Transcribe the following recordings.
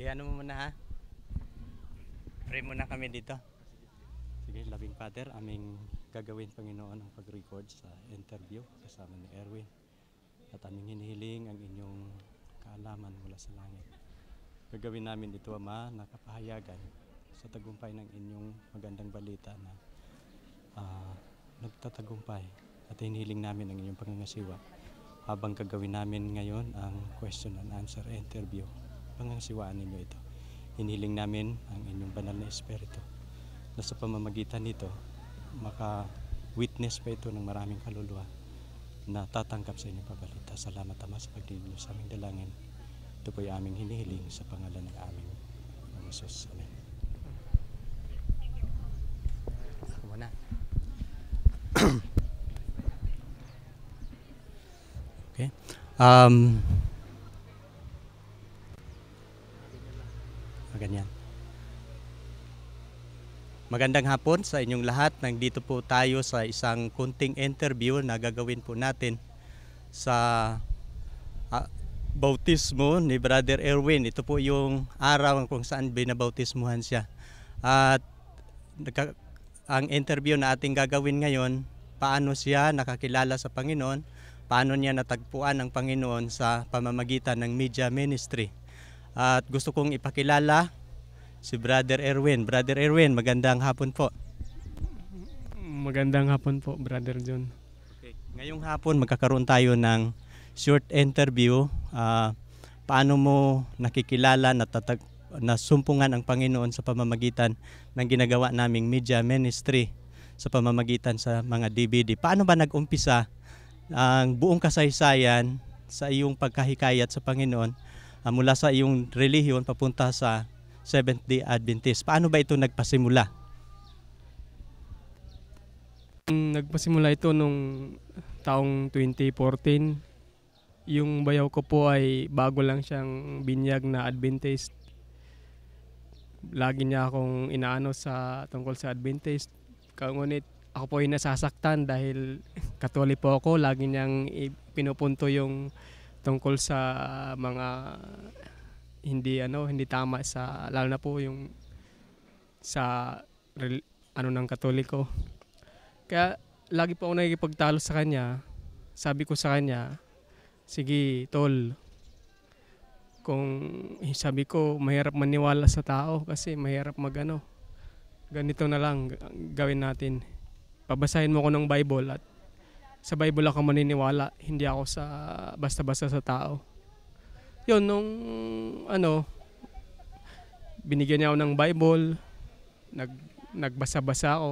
Eh, ano mo muna ha? Pray muna kami dito. Sige, loving father, aming gagawin Panginoon ang pag-record sa interview kasama ni Erwin. At aming hinihiling ang inyong kaalaman mula sa langit. Gagawin namin ito, Ama, na kapahayagan sa tagumpay ng inyong magandang balita na uh, nagtatagumpay at hinihiling namin ang inyong pangangasiwa habang gagawin namin ngayon ang question and answer interview ang pangangasiwaan ninyo ito. Hiniling namin ang inyong banal na Espiritu na sa pamamagitan nito, maka-witness pa ito ng maraming kaluluwa na tatanggap sa inyong pabalita. Salamat Ama sa pagdinig sa aming dalangin. Ito po yung aming hinihiling sa pangalan ng aming Jesus. Amen. Ako na. okay. Um, Magandang hapon sa inyong lahat. Nandito po tayo sa isang kunting interview na gagawin po natin sa uh, bautismo ni Brother Erwin. Ito po yung araw kung saan binabautismuhan siya. At ang interview na ating gagawin ngayon, paano siya nakakilala sa Panginoon, paano niya natagpuan ang Panginoon sa pamamagitan ng media ministry. At gusto kong ipakilala si Brother Erwin. Brother Erwin, magandang hapon po. Magandang hapon po, Brother John. Okay. Ngayong hapon, magkakaroon tayo ng short interview. Uh, paano mo nakikilala, natatag, nasumpungan ang Panginoon sa pamamagitan ng ginagawa naming media ministry sa pamamagitan sa mga DVD. Paano ba nag-umpisa ang buong kasaysayan sa iyong pagkahikayat sa Panginoon uh, mula sa iyong relihiyon papunta sa Seventh-day Adventist. Paano ba ito nagpasimula? Nagpasimula ito nung taong 2014. Yung bayaw ko po ay bago lang siyang binyag na Adventist. Lagi niya akong inaano sa tungkol sa Adventist. Ngunit ako po ay nasasaktan dahil katoli po ako. Lagi niyang pinupunto yung tungkol sa mga hindi ano hindi tama sa lalo na po yung sa ano ng katoliko. Kaya lagi po ako nakikipagtalo sa kanya. Sabi ko sa kanya, sige tol, kung sabi ko mahirap maniwala sa tao kasi mahirap magano. Ganito na lang gawin natin. Pabasahin mo ko ng Bible at sa Bible ako maniniwala, hindi ako sa basta-basta sa tao yun, nung ano, binigyan niya ako ng Bible, nag, nagbasa-basa ako.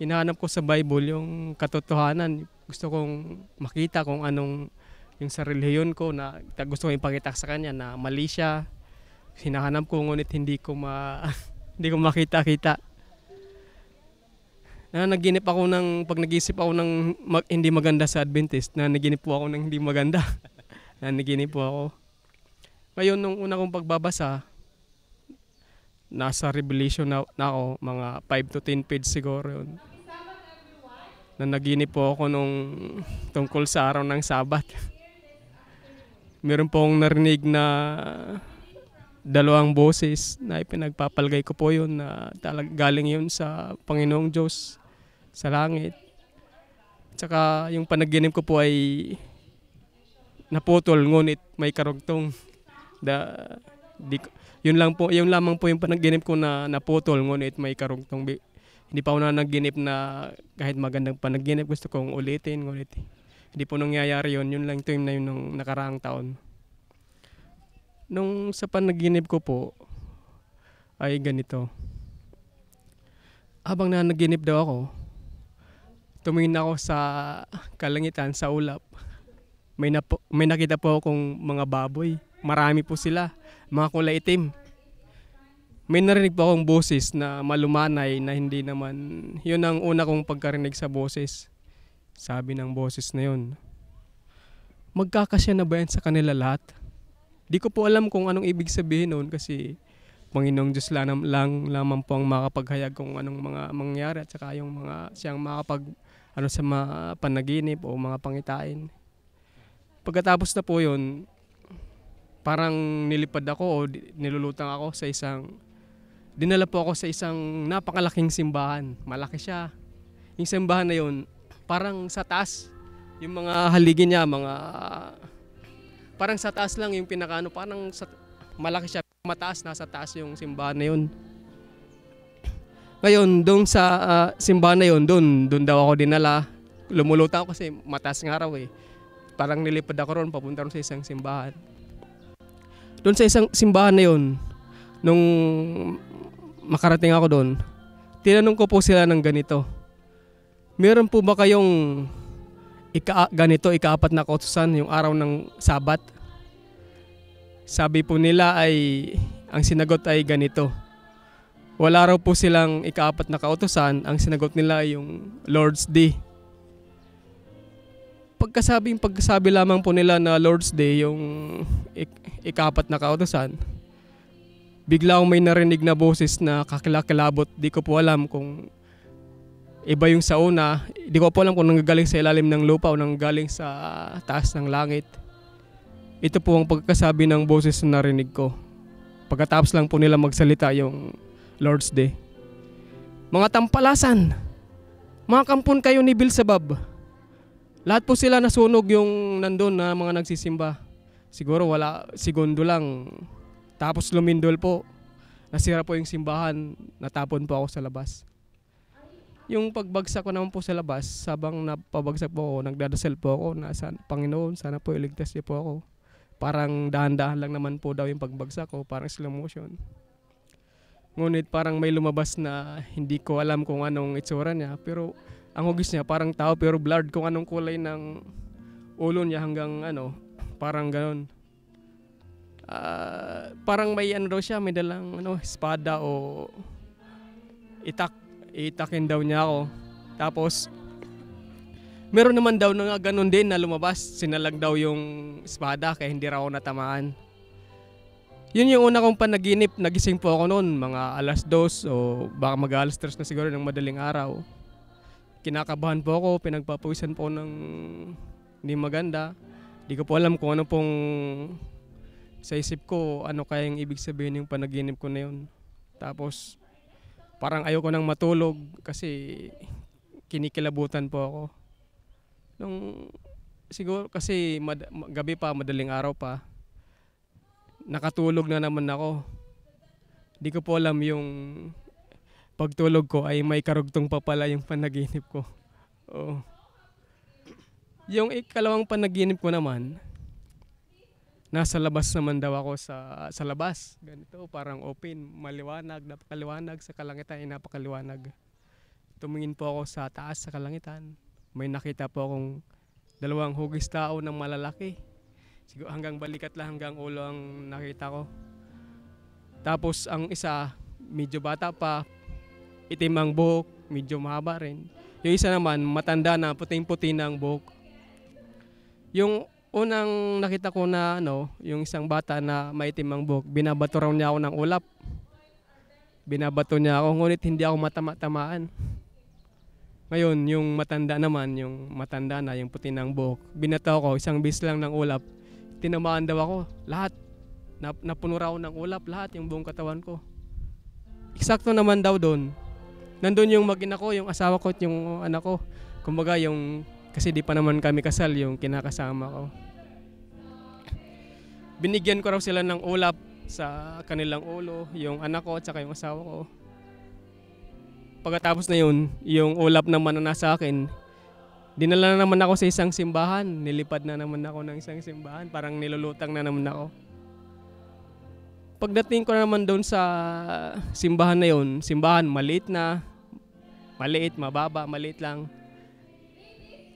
Hinahanap ko sa Bible yung katotohanan. Gusto kong makita kung anong yung sa relihiyon ko na gusto kong ipakita sa kanya na mali siya. Hinahanap ko ngunit hindi ko ma hindi ko makita-kita. Na naginip ako ng pag nag-isip ako ng mag, hindi maganda sa Adventist, na naginip po ako ng hindi maganda. Naniginip po ako. Ngayon, nung una kong pagbabasa, nasa Revelation na, na ako, mga 5 to 10 pages siguro yun. Na naginip po ako nung tungkol sa araw ng Sabat. Meron po akong narinig na dalawang boses na ipinagpapalgay ko po yun na talag galing yun sa Panginoong Diyos sa langit. Tsaka yung panaginip ko po ay naputol ngunit may karugtong. Da, di, yun lang po, yun lamang po yung panaginip ko na naputol ngunit may karugtong. Hindi pa ako na naginip na kahit magandang panaginip gusto kong ulitin ngunit hindi po nangyayari yun. Yun lang time na yun nung nakaraang taon. Nung sa panaginip ko po ay ganito. Habang na nanaginip daw ako, tumingin ako sa kalangitan, sa ulap may, napo, may nakita po akong mga baboy. Marami po sila, mga kulay itim. May narinig po akong boses na malumanay na hindi naman, yun ang una kong pagkarinig sa boses. Sabi ng boses na yun. Magkakasya na ba yan sa kanila lahat? Di ko po alam kung anong ibig sabihin noon kasi Panginoong Diyos lang, lang lamang po ang makapaghayag kung anong mga mangyari at saka yung mga siyang makapag ano sa mga panaginip o mga pangitain. Pagkatapos na po yun, parang nilipad ako o nilulutang ako sa isang, dinala po ako sa isang napakalaking simbahan. Malaki siya. Yung simbahan na yun, parang sa taas, yung mga haligi niya, mga, parang sa taas lang yung pinakaano, parang sa, malaki siya, mataas, nasa taas yung simbahan na yun. Ngayon, doon sa uh, simbahan na yun, doon, doon daw ako dinala. Lumulutang ako kasi mataas ng araw eh parang nilipad ako ron papunta ron sa isang simbahan. Doon sa isang simbahan na yun, nung makarating ako doon, tinanong ko po sila ng ganito. Meron po ba kayong ika ganito, ikaapat na kautusan, yung araw ng sabat? Sabi po nila ay, ang sinagot ay ganito. Wala raw po silang ikaapat na kautusan, ang sinagot nila ay yung Lord's Day pagkasabing pagkasabi lamang po nila na Lord's Day, yung ik- ikapat na kautosan, bigla akong may narinig na boses na kakilakilabot. Di ko po alam kung iba yung sa una. Di ko po alam kung nanggagaling sa ilalim ng lupa o nanggagaling sa taas ng langit. Ito po ang pagkasabi ng boses na narinig ko. Pagkatapos lang po nila magsalita yung Lord's Day. Mga tampalasan! Mga kampun kayo ni Bilsabab! Lahat po sila nasunog yung nandun na mga nagsisimba. Siguro wala, segundo lang. Tapos lumindol po. Nasira po yung simbahan. Natapon po ako sa labas. Yung pagbagsak ko naman po sa labas, sabang napabagsak po ako, nagdadasal po ako na sana, Panginoon, sana po iligtas niyo po ako. Parang dahan-dahan lang naman po daw yung pagbagsak ko, parang slow motion. Ngunit parang may lumabas na hindi ko alam kung anong itsura niya. Pero ang hugis niya parang tao pero blurred kung anong kulay ng ulo niya hanggang ano, parang ganun. Uh, parang may ano daw siya, may dalang ano, espada o itak, itakin daw niya ako. Tapos, meron naman daw na ganun din na lumabas. Sinalag daw yung espada kaya hindi raw ako natamaan. Yun yung una kong panaginip. Nagising po ako noon, mga alas dos o baka mag alas tres na siguro ng madaling araw kinakabahan po ako, pinagpapawisan po ng hindi maganda. Hindi ko po alam kung ano pong sa isip ko, ano kayang ibig sabihin yung panaginip ko na yun. Tapos parang ayoko nang matulog kasi kinikilabutan po ako. Nung siguro kasi mad- gabi pa, madaling araw pa, nakatulog na naman ako. Hindi ko po alam yung pagtulog ko ay may karugtong pa pala yung panaginip ko. Oo. Yung ikalawang panaginip ko naman, nasa labas naman daw ako sa sa labas. Ganito, parang open, maliwanag, napakaliwanag sa kalangitan, ay napakaliwanag. Tumingin po ako sa taas sa kalangitan. May nakita po akong dalawang hugis tao ng malalaki. Siguro hanggang balikat lang, hanggang ulo ang nakita ko. Tapos ang isa, medyo bata pa, itim ang buhok, medyo mahaba rin. Yung isa naman, matanda na, puting-puti na ang buhok. Yung unang nakita ko na ano, yung isang bata na maitim ang buhok, binabato raw niya ako ng ulap. Binabato niya ako, ngunit hindi ako matama-tamaan. Ngayon, yung matanda naman, yung matanda na, yung puti ng buhok, binato ko, isang bis lang ng ulap. Tinamaan daw ako, lahat. Nap napuno raw ng ulap, lahat yung buong katawan ko. Eksakto naman daw doon, nandun yung magina ko, yung asawa ko at yung anak ko. Kumbaga yung, kasi di pa naman kami kasal, yung kinakasama ko. Binigyan ko raw sila ng ulap sa kanilang ulo, yung anak ko at saka yung asawa ko. Pagkatapos na yun, yung ulap naman na nasa akin, dinala na naman ako sa isang simbahan. Nilipad na naman ako ng isang simbahan. Parang nilulutang na naman ako pagdating ko na naman doon sa simbahan na yon, simbahan maliit na, maliit, mababa, maliit lang.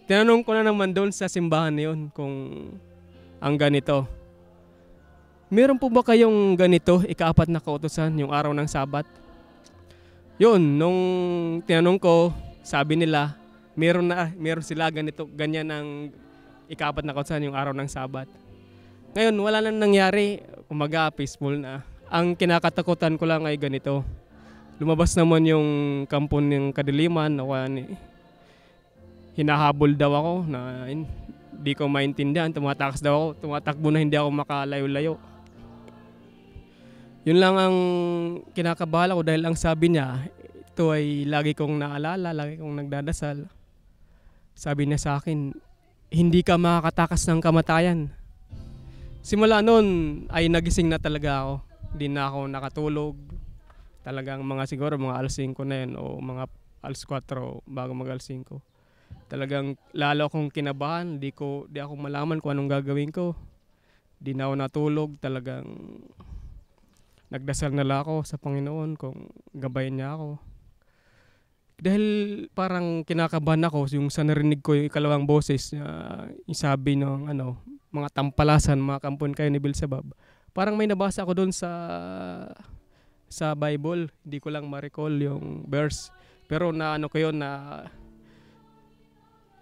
Tinanong ko na naman doon sa simbahan na yon kung ang ganito. Meron po ba kayong ganito, ikaapat na kautosan, yung araw ng Sabat? Yun, nung tinanong ko, sabi nila, meron na, meron sila ganito, ganyan ang ikaapat na kautosan, yung araw ng Sabat. Ngayon, wala nang nangyari. Umaga, peaceful na. Ang kinakatakutan ko lang ay ganito. Lumabas naman yung kampon ng kadiliman. Nakuha eh. ni... Hinahabol daw ako na hindi ko maintindihan. Tumatakas daw ako. Tumatakbo na hindi ako makalayo-layo. Yun lang ang kinakabahala ko dahil ang sabi niya, ito ay lagi kong naalala, lagi kong nagdadasal. Sabi niya sa akin, hindi ka makakatakas ng kamatayan simula noon ay nagising na talaga ako. Hindi na ako nakatulog. Talagang mga siguro mga alas 5 na yun o mga alas 4 bago mag alas 5. Talagang lalo akong kinabahan. Hindi ko, di ako malaman kung anong gagawin ko. Hindi na ako natulog. Talagang nagdasal na lang ako sa Panginoon kung gabayan niya ako. Dahil parang kinakabahan ako yung sa narinig ko yung ikalawang boses, uh, yung sabi ng ano, mga tampalasan, mga kampon kayo ni Beelzebub. Parang may nabasa ako doon sa sa Bible, hindi ko lang ma-recall yung verse. Pero na ano ko yun na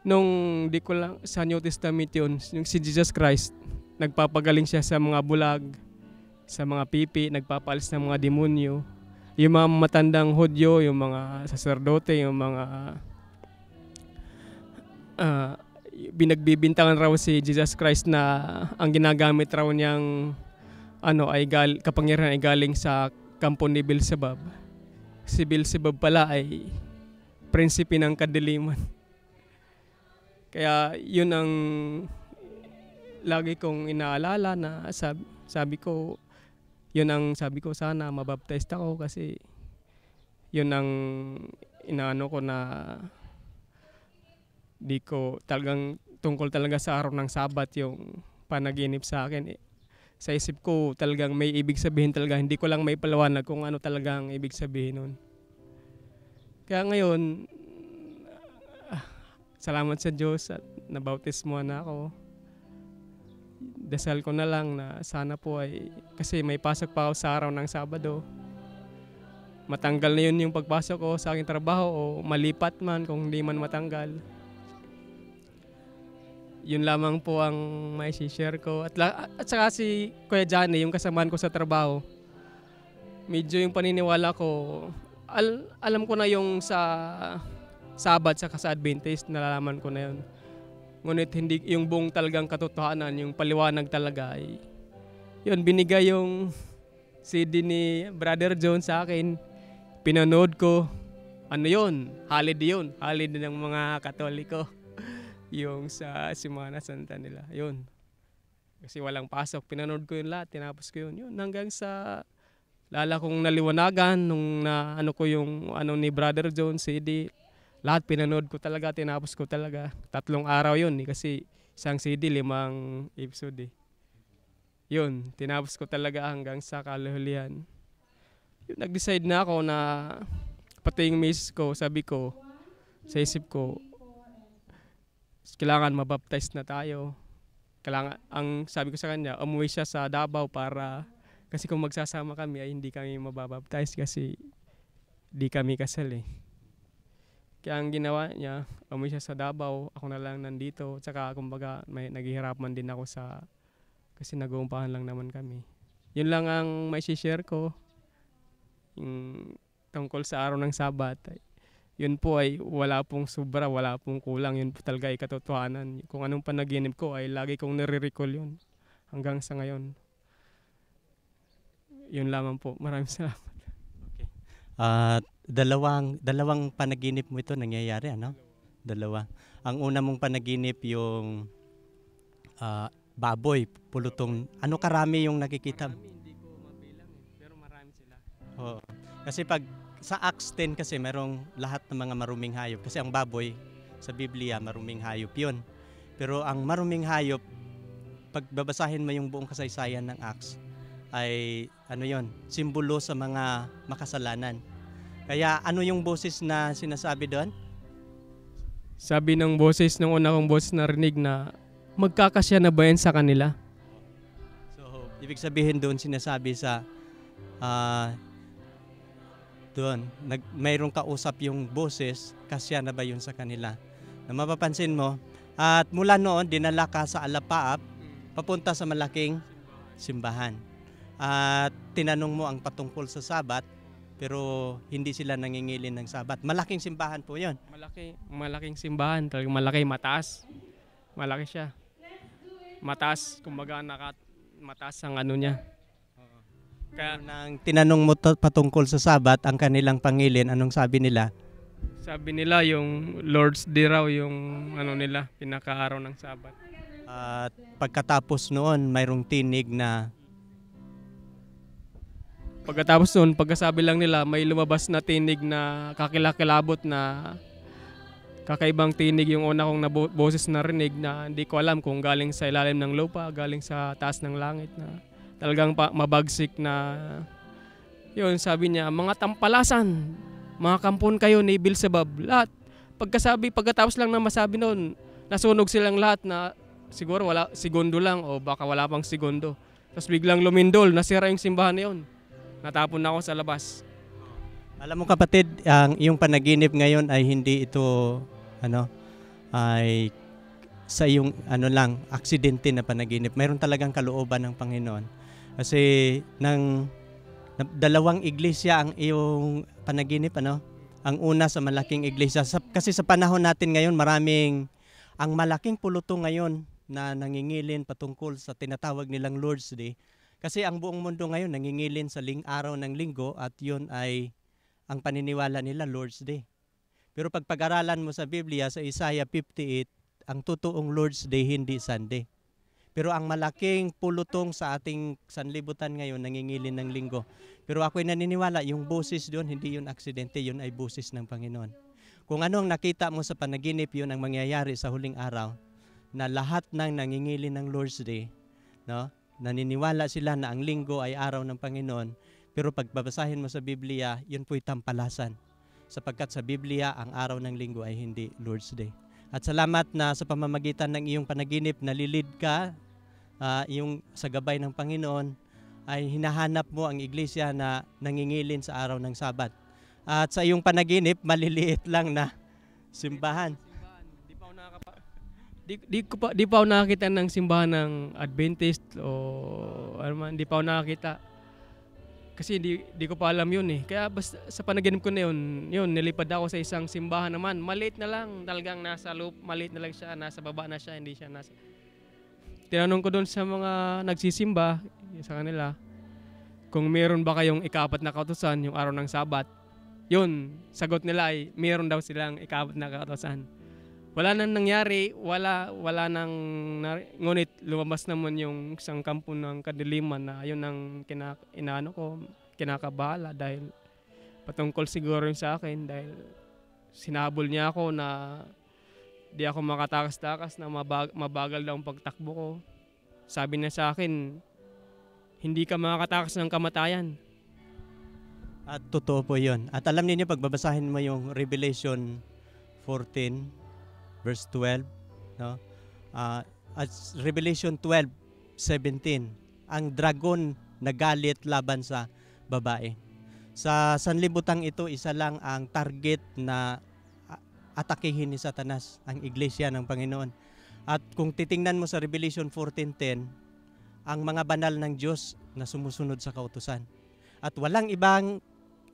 nung di ko lang sa New Testament yun, yung si Jesus Christ, nagpapagaling siya sa mga bulag, sa mga pipi, nagpapalis ng mga demonyo. Yung mga matandang hudyo, yung mga saserdote, yung mga uh, binagbibintangan raw si Jesus Christ na ang ginagamit raw niyang ano ay gal kapangyarihan ay galing sa kampo ni Beelzebub. Si Beelzebub pala ay prinsipe ng kadiliman. Kaya yun ang lagi kong inaalala na sabi, sabi ko yun ang sabi ko sana mabaptist ako kasi yun ang inaano ko na di ko talagang tungkol talaga sa araw ng sabat yung panaginip sa akin. Eh, sa isip ko talagang may ibig sabihin talaga. Hindi ko lang may palawanag kung ano talaga ang ibig sabihin nun. Kaya ngayon, ah, salamat sa Diyos at nabautismo na ako. Dasal ko na lang na sana po ay, kasi may pasok pa ako sa araw ng Sabado. Matanggal na yun yung pagpasok ko sa aking trabaho o malipat man kung hindi man matanggal yun lamang po ang may share ko. At, la- at saka si Kuya Johnny, yung kasamaan ko sa trabaho, medyo yung paniniwala ko, al- alam ko na yung sa Sabat sa sa Adventist, nalalaman ko na yun. Ngunit hindi yung buong talagang katotohanan, yung paliwanag talaga ay yun, binigay yung CD ni Brother John sa akin. Pinanood ko. Ano yun? Holiday yun. Holiday ng mga Katoliko yung sa Semana Santa nila. Yun. Kasi walang pasok. Pinanood ko yung lahat. Tinapos ko yun. Yun hanggang sa lala kong naliwanagan nung na ano ko yung ano ni Brother John, CD. Lahat pinanood ko talaga. Tinapos ko talaga. Tatlong araw yun. Eh, kasi isang CD, limang episode eh. Yun, tinapos ko talaga hanggang sa kaluhulihan. Yun, nag-decide na ako na pati yung miss ko, sabi ko, sa isip ko, kailangan mabaptize na tayo. Kailangan, ang sabi ko sa kanya, umuwi siya sa Davao para, kasi kung magsasama kami ay hindi kami mababaptize kasi di kami kasal eh. Kaya ang ginawa niya, umuwi siya sa Davao, ako na lang nandito, tsaka kumbaga may naghihirapan din ako sa, kasi nag-uumpahan lang naman kami. Yun lang ang may share ko, yung tungkol sa araw ng Sabat yun po ay wala pong sobra, wala pong kulang. Yun po talaga ay katotohanan. Kung anong panaginip ko ay lagi kong nare-recall yun hanggang sa ngayon. Yun lamang po. Maraming salamat. Okay. Uh, dalawang, dalawang panaginip mo ito nangyayari, ano? Dalawa. Ang una mong panaginip yung uh, baboy, pulutong. Ano karami yung nakikita? Marami, hindi ko mabilang. Eh. Pero marami sila. Oo. Kasi pag sa Acts 10 kasi merong lahat ng mga maruming hayop. Kasi ang baboy sa Biblia, maruming hayop yun. Pero ang maruming hayop, pag babasahin mo yung buong kasaysayan ng Acts, ay ano yon simbolo sa mga makasalanan. Kaya ano yung boses na sinasabi doon? Sabi ng boses, nung una kong boses narinig na magkakasya na bayan sa kanila? So, ibig sabihin doon sinasabi sa uh, doon. Nag, mayroong kausap yung boses, kasya na ba yun sa kanila? Na mapapansin mo. At mula noon, dinala ka sa Alapaap, papunta sa malaking simbahan. At tinanong mo ang patungkol sa Sabat, pero hindi sila nangingilin ng Sabat. Malaking simbahan po yun. Malaki, malaking simbahan. Talagang malaki, mataas. Malaki siya. Mataas, kumbaga nakat, mataas ang ano niya kaya, Nang tinanong mo to, patungkol sa sabat, ang kanilang pangilin, anong sabi nila? Sabi nila yung Lord's Day raw yung ano nila, pinakaaraw ng sabat. At pagkatapos noon, mayroong tinig na Pagkatapos noon, pagkasabi lang nila, may lumabas na tinig na kakilakilabot na kakaibang tinig yung una kong nabo- boses narinig na hindi ko alam kung galing sa ilalim ng lupa, galing sa taas ng langit na talagang pa- mabagsik na yun sabi niya mga tampalasan mga kampon kayo ni Bilsebab, lahat pagkasabi pagkatapos lang na masabi noon nasunog silang lahat na siguro wala segundo lang o baka wala pang segundo tapos biglang lumindol nasira yung simbahan na yun natapon na ako sa labas alam mo kapatid ang iyong panaginip ngayon ay hindi ito ano ay sa iyong ano lang aksidente na panaginip mayroon talagang kalooban ng Panginoon kasi ng dalawang iglesia ang iyong panaginip ano? Ang una sa malaking iglesia sa, kasi sa panahon natin ngayon maraming ang malaking puluto ngayon na nangingilin patungkol sa tinatawag nilang Lord's Day. Kasi ang buong mundo ngayon nangingilin sa ling araw ng linggo at yun ay ang paniniwala nila Lord's Day. Pero pag pag-aralan mo sa Biblia sa Isaiah 58, ang totoong Lord's Day hindi Sunday. Pero ang malaking pulutong sa ating sanlibutan ngayon, nangingilin ng linggo. Pero ako'y naniniwala, yung boses doon, hindi yun aksidente, yun ay boses ng Panginoon. Kung ano ang nakita mo sa panaginip, yun ang mangyayari sa huling araw na lahat ng nangingilin ng Lord's Day, no? naniniwala sila na ang linggo ay araw ng Panginoon, pero pagbabasahin mo sa Biblia, yun po'y tampalasan. Sapagkat sa Biblia, ang araw ng linggo ay hindi Lord's Day. At salamat na sa pamamagitan ng iyong panaginip, nalilid ka uh, yung sa gabay ng Panginoon ay hinahanap mo ang iglesia na nangingilin sa araw ng Sabat. At sa iyong panaginip, maliliit lang na simbahan. Di pa nakapa di, di ko pa di pa ako nakakita ng simbahan ng Adventist o ano man, di pa ako nakakita. Kasi di, di ko pa alam yun eh. Kaya basta sa panaginip ko na yun, yun, nilipad ako sa isang simbahan naman. Maliit na lang, talagang nasa loop, maliit na lang siya, nasa baba na siya, hindi siya nasa tinanong ko doon sa mga nagsisimba sa kanila kung meron ba kayong ikapat na kautosan yung araw ng Sabat. Yun, sagot nila ay meron daw silang ikapat na kautosan. Wala nang nangyari, wala wala nang ngunit lumabas naman yung isang kampo ng kadiliman na yun ang kina, inaano ko kinakabala dahil patungkol siguro yun sa akin dahil sinabol niya ako na Di ako makatakas-takas na mabag- mabagal daw ang pagtakbo ko. Sabi na sa akin, hindi ka makakatakas ng kamatayan. At totoo po yun. At alam niyo pagbabasahin mo yung Revelation 14, verse 12, no? Uh, at Revelation 12, 17, ang dragon nagalit laban sa babae. Sa sanlibutan ito, isa lang ang target na atakihin ni Satanas ang iglesia ng Panginoon. At kung titingnan mo sa Revelation 14.10, ang mga banal ng Diyos na sumusunod sa kautusan. At walang ibang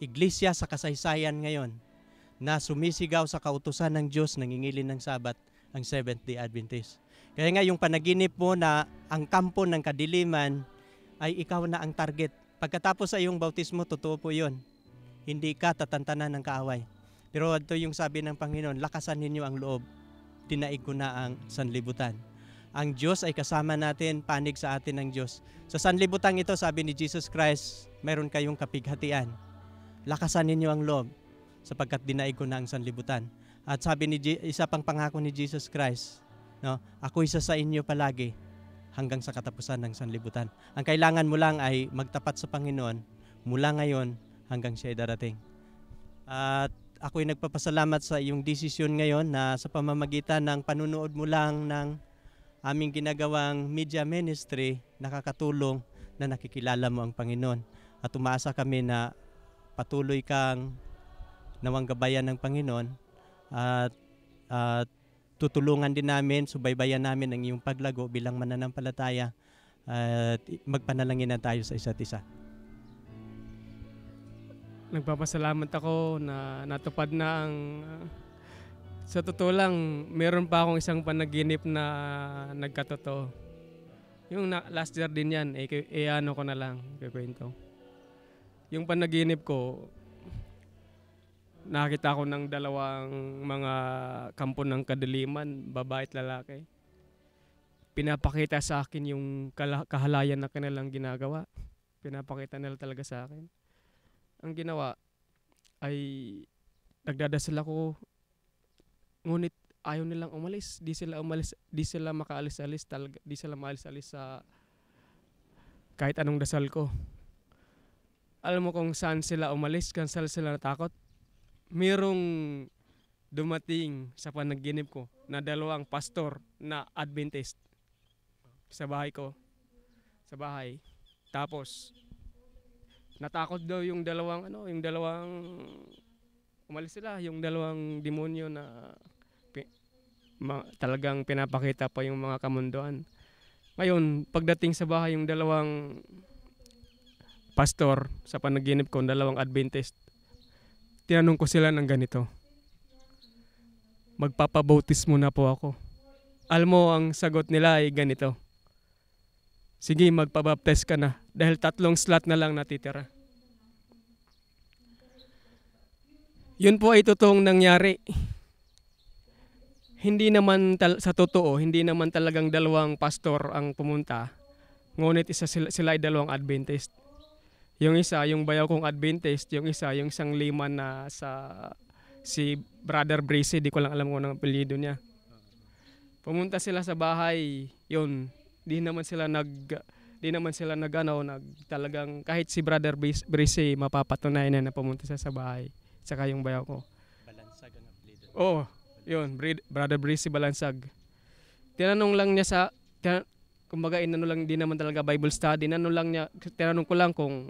iglesia sa kasaysayan ngayon na sumisigaw sa kautusan ng Diyos, nangingilin ng Sabat, ang Seventh-day Adventist. Kaya nga yung panaginip mo na ang kampo ng kadiliman ay ikaw na ang target. Pagkatapos sa iyong bautismo, totoo po yun. Hindi ka tatantanan ng kaaway. Pero ito yung sabi ng Panginoon, lakasan ninyo ang loob, dinaig ko na ang sanlibutan. Ang Diyos ay kasama natin, panig sa atin ng Diyos. Sa sanlibutan ito, sabi ni Jesus Christ, meron kayong kapighatian. Lakasan ninyo ang loob, sapagkat dinaig ko na ang sanlibutan. At sabi ni isa pang pangako ni Jesus Christ, no, ako isa sa inyo palagi hanggang sa katapusan ng sanlibutan. Ang kailangan mo lang ay magtapat sa Panginoon mula ngayon hanggang siya ay darating. At ako'y nagpapasalamat sa iyong desisyon ngayon na sa pamamagitan ng panunood mo lang ng aming ginagawang media ministry, nakakatulong na nakikilala mo ang Panginoon. At umaasa kami na patuloy kang nawang gabayan ng Panginoon at, at tutulungan din namin, subaybayan namin ang iyong paglago bilang mananampalataya at magpanalangin na tayo sa isa't isa nagpapasalamat ako na natupad na ang sa totoo lang, meron pa akong isang panaginip na nagkatotoo. Yung na, last year din yan, eh, eh ano ko na lang, kikwento. Yung panaginip ko, nakita ko ng dalawang mga kampo ng kadiliman, babae at lalaki. Pinapakita sa akin yung kahalayan na kanilang ginagawa. Pinapakita nila talaga sa akin ang ginawa ay nagdadasal ako ngunit ayaw nilang umalis. Di sila umalis, di sila makaalis-alis talaga, di sila maalis-alis sa kahit anong dasal ko. Alam mo kung saan sila umalis, kung saan sila natakot. Merong dumating sa panaginip ko na dalawang pastor na Adventist sa bahay ko. Sa bahay. Tapos, Natakot daw yung dalawang ano, yung dalawang umalis sila, yung dalawang demonyo na pi, ma, talagang pinapakita pa yung mga kamunduan. Ngayon, pagdating sa bahay yung dalawang pastor sa panaginip ko, dalawang Adventist, tinanong ko sila ng ganito. Magpapabautis muna po ako. Almo ang sagot nila ay ganito. Sige, magpabaptize ka na dahil tatlong slot na lang natitira. Yun po ay totoong nangyari. Hindi naman sa totoo, hindi naman talagang dalawang pastor ang pumunta. Ngunit isa sila, sila ay dalawang Adventist. Yung isa, yung bayaw kong Adventist. Yung isa, yung isang liman na sa si Brother Bracey, Di ko lang alam kung ang apelido niya. Pumunta sila sa bahay. Yun, di naman sila nag di naman sila nagano nag talagang kahit si Brother Bracey, mapapatunayan na na pumunta siya sa bahay. Tsaka yung bayaw ko. Balansag ang apelido. Oo. Oh, yun, Brother Breezy Balansag. Tinanong lang niya sa, tinan, kumbaga inano lang, hindi naman talaga Bible study, inano lang niya, tinanong ko lang kung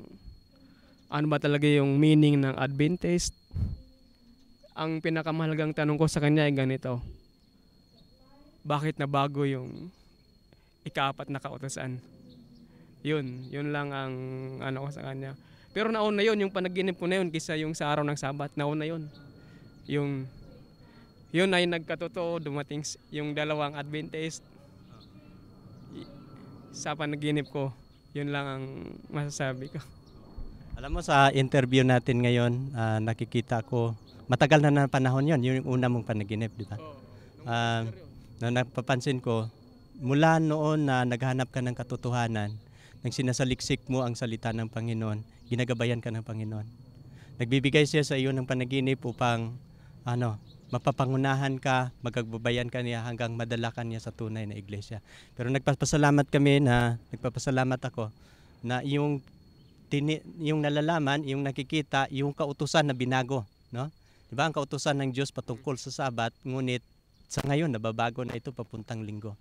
ano ba talaga yung meaning ng Adventist. Ang pinakamahalagang tanong ko sa kanya ay ganito. Bakit na bago yung ikaapat na kautosan? Yun, yun lang ang ano ko sa kanya. Pero naon na yon yung panaginip ko na yon kaysa yung sa araw ng Sabat, naon na yon. Yung yun ay nagkatotoo dumating yung dalawang Adventist. Sa panaginip ko, yun lang ang masasabi ko. Alam mo sa interview natin ngayon, uh, nakikita ko matagal na na panahon yon, yun yung una mong panaginip, di ba? Oh, uh, na napapansin ko mula noon na naghanap ka ng katotohanan, nang sinasaliksik mo ang salita ng Panginoon, ginagabayan ka ng Panginoon. Nagbibigay siya sa iyo ng panaginip upang ano, mapapangunahan ka, magagbabayan ka niya hanggang madala ka niya sa tunay na iglesia. Pero nagpapasalamat kami na, nagpapasalamat ako na yung tini, yung nalalaman, yung nakikita, yung kautusan na binago, no? 'Di ba ang kautusan ng Diyos patungkol sa Sabat, ngunit sa ngayon nababago na ito papuntang linggo.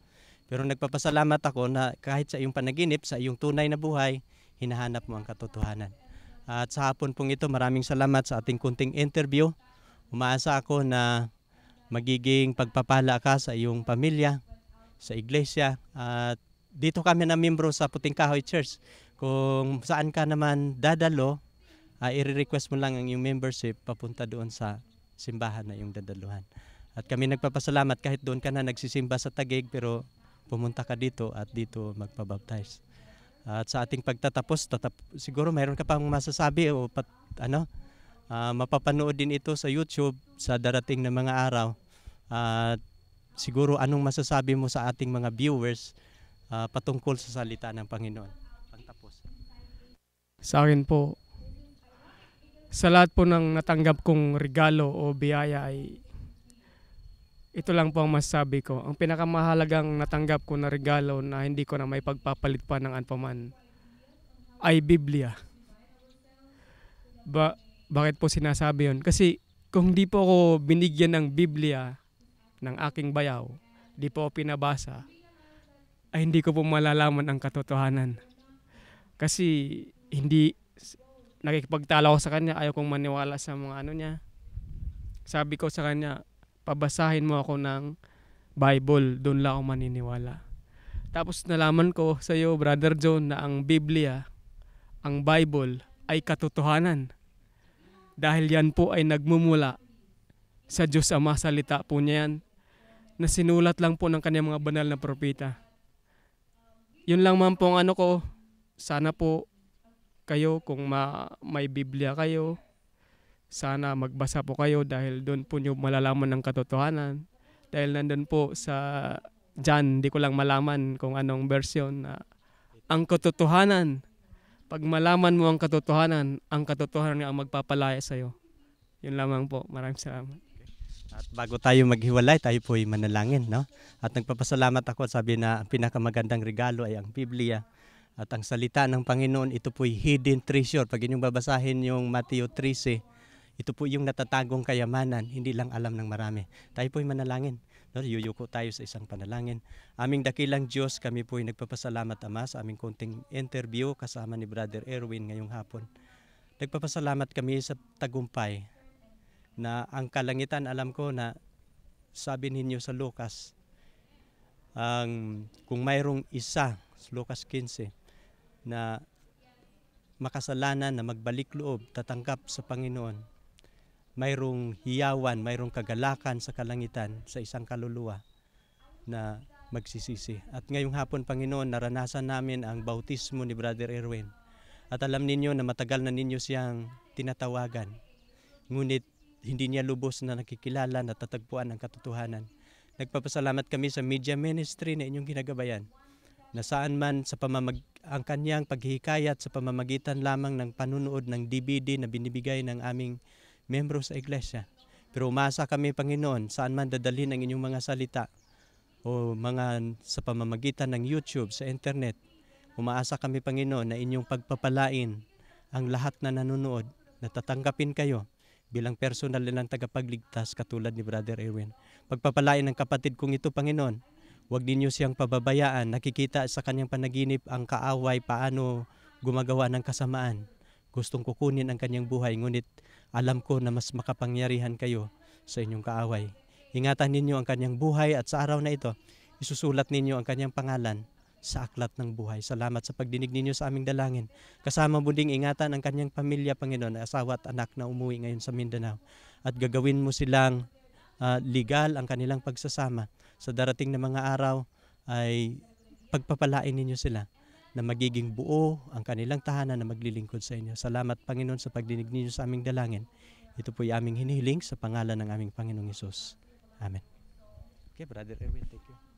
Pero nagpapasalamat ako na kahit sa iyong panaginip, sa iyong tunay na buhay, hinahanap mo ang katotohanan. At sa hapon pong ito, maraming salamat sa ating kunting interview. Umaasa ako na magiging pagpapala ka sa iyong pamilya, sa iglesia, at dito kami na membro sa Puting Kahoy Church. Kung saan ka naman dadalo, uh, i-request mo lang ang iyong membership papunta doon sa simbahan na iyong dadaluhan. At kami nagpapasalamat kahit doon ka na nagsisimba sa Tagig pero pumunta ka dito at dito magpabaptize. At sa ating pagtatapos, tatap, siguro mayroon ka pang masasabi o pat, ano, uh, mapapanood din ito sa YouTube sa darating na mga araw. At uh, siguro anong masasabi mo sa ating mga viewers uh, patungkol sa salita ng Panginoon? Pagtapos. Sa akin po, sa lahat po ng natanggap kong regalo o biyaya ay ito lang po ang masasabi ko. Ang pinakamahalagang natanggap ko na regalo na hindi ko na may pagpapalit pa ng anpaman ay Biblia. Ba bakit po sinasabi yon? Kasi kung di po ako binigyan ng Biblia ng aking bayaw, di po pinabasa, ay hindi ko po malalaman ang katotohanan. Kasi hindi nakikipagtalo ako sa kanya, ayaw kong maniwala sa mga ano niya. Sabi ko sa kanya, pabasahin mo ako ng Bible, doon lang ako maniniwala. Tapos nalaman ko sa iyo, Brother John, na ang Biblia, ang Bible, ay katotohanan. Dahil yan po ay nagmumula sa Diyos Ama, salita po niya yan, na sinulat lang po ng kanyang mga banal na propita. Yun lang man po ang ano ko, sana po kayo kung ma- may Biblia kayo, sana magbasa po kayo dahil doon po niyo malalaman ng katotohanan. Dahil nandun po sa John, di ko lang malaman kung anong version na ang katotohanan. Pag malaman mo ang katotohanan, ang katotohanan nga ang magpapalaya sa iyo. Yun lamang po. Maraming salamat. At bago tayo maghiwalay, tayo po ay manalangin. No? At nagpapasalamat ako sabi na ang pinakamagandang regalo ay ang Biblia. At ang salita ng Panginoon, ito po ay hidden treasure. Pag inyong babasahin yung Matthew 13, ito po yung natatagong kayamanan, hindi lang alam ng marami. Tayo po ay manalangin. Lord, yuyuko tayo sa isang panalangin. Aming dakilang Diyos, kami po ay nagpapasalamat, Ama, sa aming konting interview kasama ni Brother Erwin ngayong hapon. Nagpapasalamat kami sa tagumpay na ang kalangitan, alam ko na sabi ninyo sa Lucas, ang um, kung mayroong isa, Lucas 15, na makasalanan na magbalik loob, tatanggap sa Panginoon, mayroong hiyawan, mayroong kagalakan sa kalangitan sa isang kaluluwa na magsisisi. At ngayong hapon, Panginoon, naranasan namin ang bautismo ni Brother Erwin. At alam ninyo na matagal na ninyo siyang tinatawagan. Ngunit hindi niya lubos na nakikilala, natatagpuan ang katotohanan. Nagpapasalamat kami sa media ministry na inyong ginagabayan na saan man sa pamamag ang kanyang paghihikayat sa pamamagitan lamang ng panunood ng DVD na binibigay ng aming membro sa iglesia. Pero umasa kami, Panginoon, saan man dadalhin ang inyong mga salita o mga sa pamamagitan ng YouTube, sa internet. Umaasa kami, Panginoon, na inyong pagpapalain ang lahat na nanonood na tatanggapin kayo bilang personal ng tagapagligtas katulad ni Brother Erwin. Pagpapalain ng kapatid kong ito, Panginoon. Huwag ninyo siyang pababayaan. Nakikita sa kanyang panaginip ang kaaway paano gumagawa ng kasamaan. Gustong kukunin ang kanyang buhay, ngunit alam ko na mas makapangyarihan kayo sa inyong kaaway. Ingatan ninyo ang kanyang buhay at sa araw na ito, isusulat ninyo ang kanyang pangalan sa aklat ng buhay. Salamat sa pagdinig ninyo sa aming dalangin. Kasama mo ding ingatan ang kanyang pamilya, Panginoon, asawa at anak na umuwi ngayon sa Mindanao. At gagawin mo silang uh, legal ang kanilang pagsasama. Sa darating na mga araw ay pagpapalain ninyo sila na magiging buo ang kanilang tahanan na maglilingkod sa inyo. Salamat Panginoon sa pagdinig ninyo sa aming dalangin. Ito po ay aming hinihiling sa pangalan ng aming Panginoong Isus. Amen. Okay, Brother Erwin, thank you.